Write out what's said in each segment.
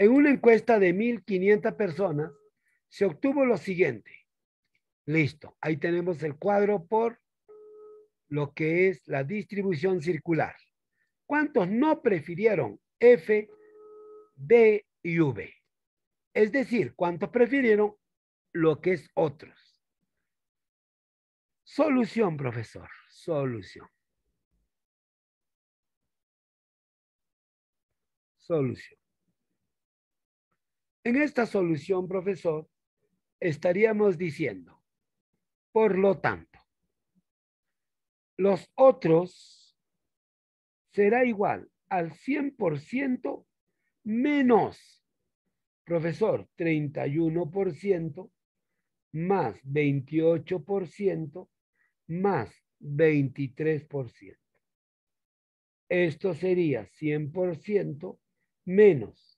En una encuesta de 1.500 personas se obtuvo lo siguiente. Listo, ahí tenemos el cuadro por lo que es la distribución circular. ¿Cuántos no prefirieron F, B y V? Es decir, ¿cuántos prefirieron lo que es otros? Solución, profesor, solución. Solución. En esta solución, profesor, estaríamos diciendo, por lo tanto, los otros será igual al 100% menos, profesor, 31% más 28% más 23%. Esto sería 100% menos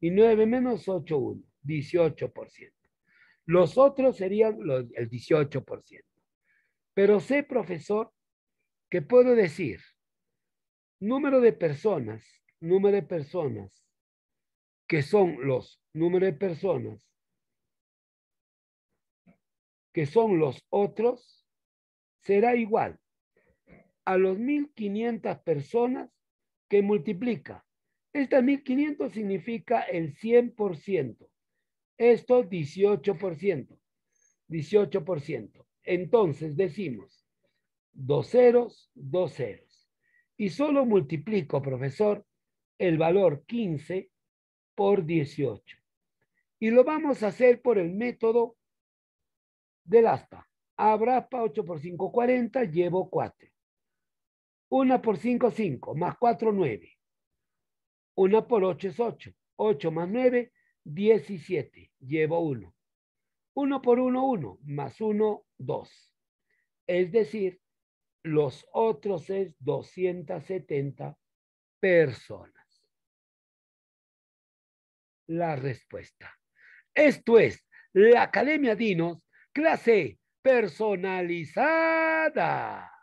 y 9 menos 8, 1, 18%. Los otros serían el 18%. Pero sé, profesor, que puedo decir número de personas, número de personas, que son los número de personas, que son los otros, será igual a los 1.500 personas que multiplica esta 1500 significa el 100%. Esto 18%. 18%. Entonces decimos dos ceros, dos ceros. Y solo multiplico, profesor, el valor 15 por 18. Y lo vamos a hacer por el método del aspa. aspa 8 por 5, 40, llevo 4. 1 por 5, 5, más 4, 9. 1 por 8 es 8. 8 más 9, 17. Llevo 1. 1 por 1, 1. Más 1, 2. Es decir, los otros es 270 personas. La respuesta. Esto es la Academia Dinos, clase personalizada.